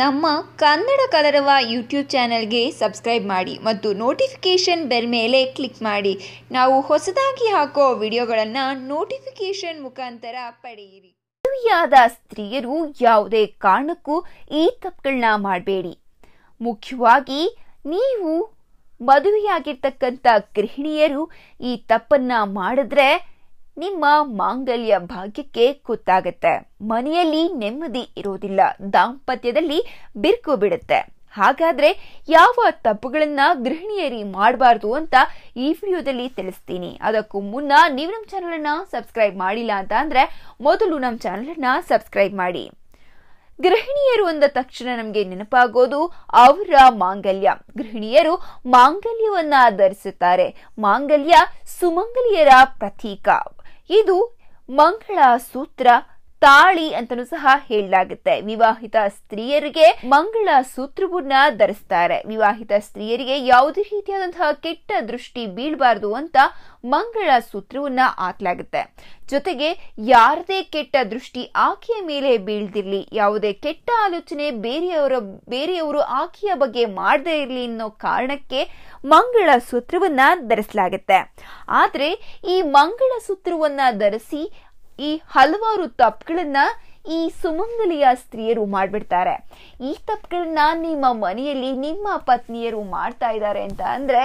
ನಮ್ಮ ಕನ್ನಡ ಕಲರವ ಯೂಟ್ಯೂಬ್ ಚಾನೆಲ್ಗೆ ಸಬ್ಸ್ಕ್ರೈಬ್ ಮಾಡಿ ಮತ್ತು ನೋಟಿಫಿಕೇಷನ್ ಬೆಲ್ ಮೇಲೆ ಕ್ಲಿಕ್ ಮಾಡಿ ನಾವು ಹೊಸದಾಗಿ ಹಾಕೋ ವಿಡಿಯೋಗಳನ್ನು ನೋಟಿಫಿಕೇಷನ್ ಮುಖಾಂತರ ಪಡೆಯಿರಿ ಮದುವೆಯಾದ ಸ್ತ್ರೀಯರು ಯಾವುದೇ ಕಾರಣಕ್ಕೂ ಈ ತಪ್ಪುಗಳನ್ನ ಮಾಡಬೇಡಿ ಮುಖ್ಯವಾಗಿ ನೀವು ಮದುವೆಯಾಗಿರ್ತಕ್ಕಂಥ ಗೃಹಿಣಿಯರು ಈ ತಪ್ಪನ್ನ ಮಾಡಿದ್ರೆ ನಿಮ್ಮ ಮಾಂಗಲ್ಯ ಭಾಗ್ಯಕ್ಕೆ ಕುತ್ತಾಗತ್ತೆ ಮನೆಯಲ್ಲಿ ನೆಮ್ಮದಿ ಇರೋದಿಲ್ಲ ದಾಂಪತ್ಯದಲ್ಲಿ ಬಿರುಕು ಬಿಡುತ್ತೆ ಹಾಗಾದ್ರೆ ಯಾವ ತಪ್ಪುಗಳನ್ನ ಗೃಹಿಣಿಯರಿ ಮಾಡಬಾರ್ದು ಅಂತ ಈ ವಿಡಿಯೋದಲ್ಲಿ ತಿಳಿಸ್ತೀನಿ ಅದಕ್ಕೂ ಮುನ್ನ ನೀವು ನಮ್ಮ ಅನ್ನ ಸಬ್ಸ್ಕ್ರೈಬ್ ಮಾಡಿಲ್ಲ ಅಂತ ಅಂದ್ರೆ ಮೊದಲು ನಮ್ಮ ಅನ್ನ ಸಬ್ಸ್ಕ್ರೈಬ್ ಮಾಡಿ ಗೃಹಿಣಿಯರು ಅಂದ ತಕ್ಷಣ ನಮಗೆ ನೆನಪಾಗೋದು ಅವರ ಮಾಂಗಲ್ಯ ಗೃಹಿಣಿಯರು ಮಾಂಗಲ್ಯವನ್ನ ಧರಿಸುತ್ತಾರೆ ಮಾಂಗಲ್ಯ ಸುಮಂಗಲಿಯರ ಪ್ರತೀಕ ಇದು ಮಂಗಳ ಸೂತ್ರ ತಾಳಿ ಅಂತಲೂ ಸಹ ಹೇಳಲಾಗುತ್ತೆ ವಿವಾಹಿತ ಸ್ತ್ರೀಯರಿಗೆ ಮಂಗಳ ಸೂತ್ರವನ್ನ ಧರಿಸ್ತಾರೆ ವಿವಾಹಿತ ಸ್ತ್ರೀಯರಿಗೆ ಯಾವುದೇ ರೀತಿಯಾದಂತಹ ಕೆಟ್ಟ ದೃಷ್ಟಿ ಬೀಳಬಾರದು ಅಂತ ಮಂಗಳ ಸೂತ್ರವನ್ನ ಹಾಕ್ಲಾಗುತ್ತೆ ಜೊತೆಗೆ ಯಾರದೇ ಕೆಟ್ಟ ದೃಷ್ಟಿ ಆಕೆಯ ಮೇಲೆ ಬೀಳ್ದಿರ್ಲಿ ಯಾವುದೇ ಕೆಟ್ಟ ಆಲೋಚನೆ ಬೇರೆಯವರ ಬೇರೆಯವರು ಆಕೆಯ ಬಗ್ಗೆ ಮಾಡದೇ ಇರಲಿ ಅನ್ನೋ ಕಾರಣಕ್ಕೆ ಮಂಗಳ ಸೂತ್ರವನ್ನ ಧರಿಸಲಾಗುತ್ತೆ ಆದರೆ ಈ ಮಂಗಳ ಸೂತ್ರವನ್ನ ಧರಿಸಿ ಈ ಹಲವಾರು ತಪ್ಪುಗಳನ್ನ ಈ ಸುಮಂಗಲಿಯ ಸ್ತ್ರೀಯರು ಮಾಡ್ಬಿಡ್ತಾರೆ ಈ ತಪ್ಪುಗಳನ್ನ ನಿಮ್ಮ ಮನೆಯಲ್ಲಿ ನಿಮ್ಮ ಪತ್ನಿಯರು ಮಾಡ್ತಾ ಇದ್ದಾರೆ ಅಂತ ಅಂದ್ರೆ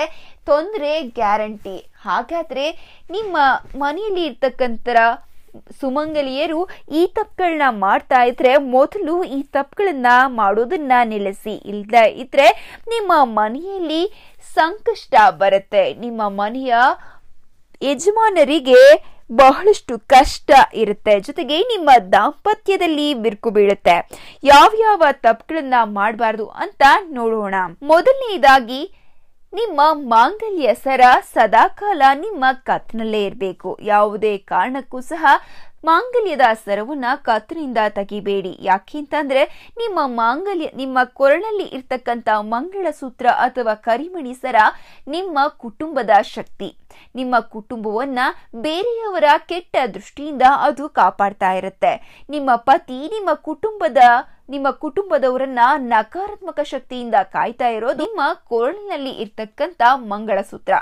ತೊಂದರೆ ಗ್ಯಾರಂಟಿ ಹಾಗಾದ್ರೆ ನಿಮ್ಮ ಮನೆಯಲ್ಲಿ ಇರ್ತಕ್ಕಂಥ ಸುಮಂಗಲಿಯರು ಈ ತಪ್ಪುಗಳನ್ನ ಮಾಡ್ತಾ ಇದ್ರೆ ಮೊದಲು ಈ ತಪ್ಪುಗಳನ್ನ ಮಾಡೋದನ್ನ ನಿಲ್ಲಿಸಿ ಇಲ್ಲದ ಇದ್ರೆ ನಿಮ್ಮ ಮನೆಯಲ್ಲಿ ಸಂಕಷ್ಟ ಬರುತ್ತೆ ನಿಮ್ಮ ಮನೆಯ ಯಜಮಾನರಿಗೆ ಬಹಳಷ್ಟು ಕಷ್ಟ ಇರುತ್ತೆ ಜೊತೆಗೆ ನಿಮ್ಮ ದಾಂಪತ್ಯದಲ್ಲಿ ಬಿರುಕು ಬೀಳುತ್ತೆ ಯಾವ್ಯಾವ ತಪ್ಪುಗಳನ್ನ ಮಾಡಬಾರ್ದು ಅಂತ ನೋಡೋಣ ಮೊದಲನೇದಾಗಿ ನಿಮ್ಮ ಮಾಂಗಲ್ಯ ಸರ ಸದಾಕಾಲ ನಿಮ್ಮ ಕತ್ನಲ್ಲೇ ಇರಬೇಕು ಯಾವುದೇ ಕಾರಣಕ್ಕೂ ಸಹ ಮಾಂಗಲ್ಯದ ಸರವನ್ನ ಕತ್ತಿನಿಂದ ತೆಗಿಬೇಡಿ ಯಾಕೆಂತಂದ್ರೆ ನಿಮ್ಮ ಮಾಂಗಲ್ಯ ನಿಮ್ಮ ಕೊರಳಲ್ಲಿ ಇರ್ತಕ್ಕಂಥ ಮಂಗಳಸೂತ್ರ ಅಥವಾ ಕರಿಮಣಿ ಸರ ನಿಮ್ಮ ಕುಟುಂಬದ ಶಕ್ತಿ ನಿಮ್ಮ ಕುಟುಂಬವನ್ನ ಬೇರೆಯವರ ಕೆಟ್ಟ ದೃಷ್ಟಿಯಿಂದ ಅದು ಕಾಪಾಡ್ತಾ ಇರುತ್ತೆ ನಿಮ್ಮ ಪತಿ ನಿಮ್ಮ ಕುಟುಂಬದ ನಿಮ್ಮ ಕುಟುಂಬದವರನ್ನ ನಕಾರಾತ್ಮಕ ಶಕ್ತಿಯಿಂದ ಕಾಯ್ತಾ ಇರೋದು ನಿಮ್ಮ ಕೋರಳಿನಲ್ಲಿ ಇರ್ತಕ್ಕಂತ ಮಂಗಳಸೂತ್ರ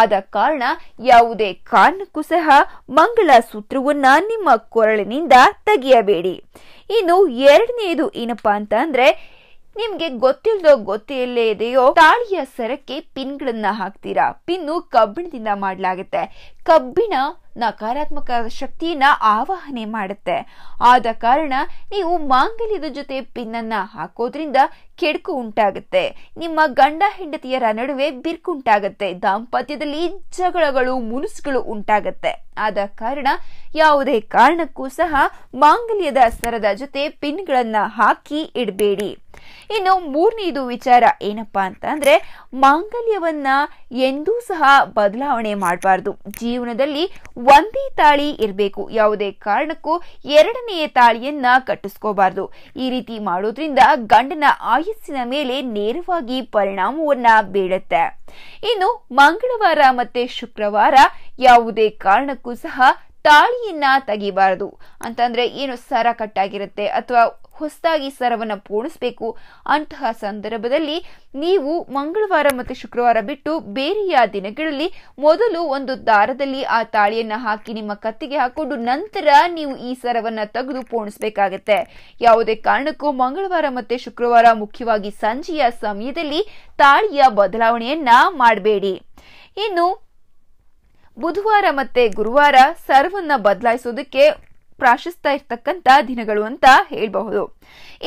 ಆದ ಕಾರಣ ಯಾವುದೇ ಕಾರಣಕ್ಕೂ ಸಹ ಮಂಗಳ ಸೂತ್ರವನ್ನ ನಿಮ್ಮ ಕೊರಳಿನಿಂದ ತೆಗೆಯಬೇಡಿ ಇನ್ನು ಎರಡನೆಯದು ಏನಪ್ಪಾ ಅಂತ ಅಂದ್ರೆ ನಿಮ್ಗೆ ಗೊತ್ತಿಲ್ಲದೋ ಗೊತ್ತಿಲ್ಲೇ ಇದೆಯೋ ತಾಳಿಯ ಸರಕ್ಕೆ ಪಿನ್ಗಳನ್ನ ಹಾಕ್ತೀರಾ ಪಿನ್ನು ಕಬ್ಬಿಣದಿಂದ ಮಾಡಲಾಗುತ್ತೆ ಕಬ್ಬಿಣ ನಕಾರಾತ್ಮಕ ಶಕ್ತಿಯನ್ನ ಆವಾಹನೆ ಮಾಡುತ್ತೆ ಆದ ಕಾರಣ ನೀವು ಮಾಂಗಲ್ಯದ ಜೊತೆ ಅನ್ನ ಹಾಕೋದ್ರಿಂದ ಕೆಡ್ಕು ಉಂಟಾಗುತ್ತೆ ನಿಮ್ಮ ಗಂಡ ಹೆಂಡತಿಯರ ನಡುವೆ ಬಿರ್ಕುಂಟಾಗತ್ತೆ ದಾಂಪತ್ಯದಲ್ಲಿ ಜಗಳಗಳು ಮುನಿಸುಗಳು ಉಂಟಾಗತ್ತೆ ಆದ ಕಾರಣ ಯಾವುದೇ ಕಾರಣಕ್ಕೂ ಸಹ ಮಾಂಗಲ್ಯದ ಸ್ತರದ ಜೊತೆ ಪಿನ್ಗಳನ್ನ ಹಾಕಿ ಇಡಬೇಡಿ ಇನ್ನು ಮೂರನೇದು ವಿಚಾರ ಏನಪ್ಪಾ ಅಂತ ಅಂದ್ರೆ ಮಾಂಗಲ್ಯವನ್ನ ಎಂದೂ ಸಹ ಬದಲಾವಣೆ ಮಾಡಬಾರ್ದು ಜೀವನದಲ್ಲಿ ಒಂದೇ ತಾಳಿ ಇರಬೇಕು ಯಾವುದೇ ಕಾರಣಕ್ಕೂ ಎರಡನೆಯ ತಾಳಿಯನ್ನ ಕಟ್ಟಿಸ್ಕೋಬಾರದು ಈ ರೀತಿ ಮಾಡೋದ್ರಿಂದ ಗಂಡನ ಆಯಸ್ಸಿನ ಮೇಲೆ ನೇರವಾಗಿ ಪರಿಣಾಮವನ್ನ ಬೀಳುತ್ತೆ ಇನ್ನು ಮಂಗಳವಾರ ಮತ್ತೆ ಶುಕ್ರವಾರ ಯಾವುದೇ ಕಾರಣಕ್ಕೂ ಸಹ ತಾಳಿಯನ್ನ ತೆಗಿಬಾರದು ಅಂತಂದ್ರೆ ಏನು ಸರ ಕಟ್ಟಾಗಿರುತ್ತೆ ಅಥವಾ ಹೊಸದಾಗಿ ಸರವನ್ನು ಪೂರ್ಣಿಸಬೇಕು ಅಂತಹ ಸಂದರ್ಭದಲ್ಲಿ ನೀವು ಮಂಗಳವಾರ ಮತ್ತು ಶುಕ್ರವಾರ ಬಿಟ್ಟು ಬೇರೆಯ ದಿನಗಳಲ್ಲಿ ಮೊದಲು ಒಂದು ದಾರದಲ್ಲಿ ಆ ತಾಳಿಯನ್ನು ಹಾಕಿ ನಿಮ್ಮ ಕತ್ತಿಗೆ ಹಾಕೊಂಡು ನಂತರ ನೀವು ಈ ಸರವನ್ನು ತೆಗೆದು ಪೂರ್ಣಿಸಬೇಕಾಗತ್ತೆ ಯಾವುದೇ ಕಾರಣಕ್ಕೂ ಮಂಗಳವಾರ ಮತ್ತು ಶುಕ್ರವಾರ ಮುಖ್ಯವಾಗಿ ಸಂಜೆಯ ಸಮಯದಲ್ಲಿ ತಾಳಿಯ ಬದಲಾವಣೆಯನ್ನ ಮಾಡಬೇಡಿ ಇನ್ನು ಬುಧವಾರ ಮತ್ತೆ ಗುರುವಾರ ಸರ್ವನ್ನ ಬದಲಾಯಿಸೋದಕ್ಕೆ ಪ್ರಾಶಸ್ತ್ಯ ಇರ್ತಕ್ಕಂತ ದಿನಗಳು ಅಂತ ಹೇಳಬಹುದು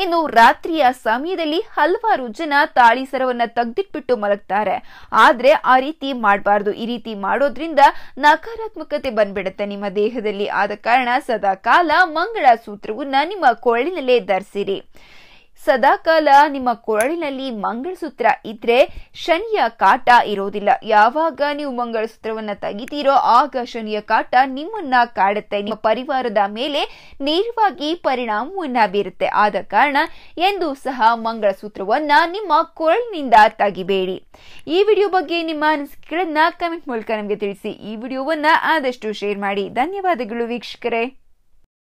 ಇನ್ನು ರಾತ್ರಿಯ ಸಮಯದಲ್ಲಿ ಹಲವಾರು ಜನ ತಾಳಿ ಸರವನ್ನ ತೆಗೆದಿಟ್ಬಿಟ್ಟು ಮಲಗ್ತಾರೆ ಆದ್ರೆ ಆ ರೀತಿ ಮಾಡಬಾರ್ದು ಈ ರೀತಿ ಮಾಡೋದ್ರಿಂದ ನಕಾರಾತ್ಮಕತೆ ಬಂದ್ಬಿಡುತ್ತೆ ನಿಮ್ಮ ದೇಹದಲ್ಲಿ ಆದ ಕಾರಣ ಸದಾ ಕಾಲ ಮಂಗಳ ಸೂತ್ರವನ್ನ ನಿಮ್ಮ ಕೊರಳಿನಲ್ಲೇ ಧರಿಸಿರಿ ಸದಾಕಾಲ ನಿಮ್ಮ ಕೊರಳಿನಲ್ಲಿ ಮಂಗಳಸೂತ್ರ ಇದ್ರೆ ಶನಿಯ ಕಾಟ ಇರೋದಿಲ್ಲ ಯಾವಾಗ ನೀವು ಮಂಗಳಸೂತ್ರವನ್ನ ತೆಗಿತೀರೋ ಆಗ ಶನಿಯ ಕಾಟ ನಿಮ್ಮನ್ನ ಕಾಡುತ್ತೆ ನಿಮ್ಮ ಪರಿವಾರದ ಮೇಲೆ ನೇರವಾಗಿ ಪರಿಣಾಮವನ್ನ ಬೀರುತ್ತೆ ಆದ ಕಾರಣ ಎಂದು ಸಹ ಮಂಗಳಸೂತ್ರವನ್ನ ನಿಮ್ಮ ಕೊರಳಿನಿಂದ ತೆಗಿಬೇಡಿ ಈ ವಿಡಿಯೋ ಬಗ್ಗೆ ನಿಮ್ಮ ಅನಿಸಿಕೆಗಳನ್ನ ಕಮೆಂಟ್ ಮೂಲಕ ನಮಗೆ ತಿಳಿಸಿ ಈ ವಿಡಿಯೋವನ್ನ ಆದಷ್ಟು ಶೇರ್ ಮಾಡಿ ಧನ್ಯವಾದಗಳು ವೀಕ್ಷಕರೇ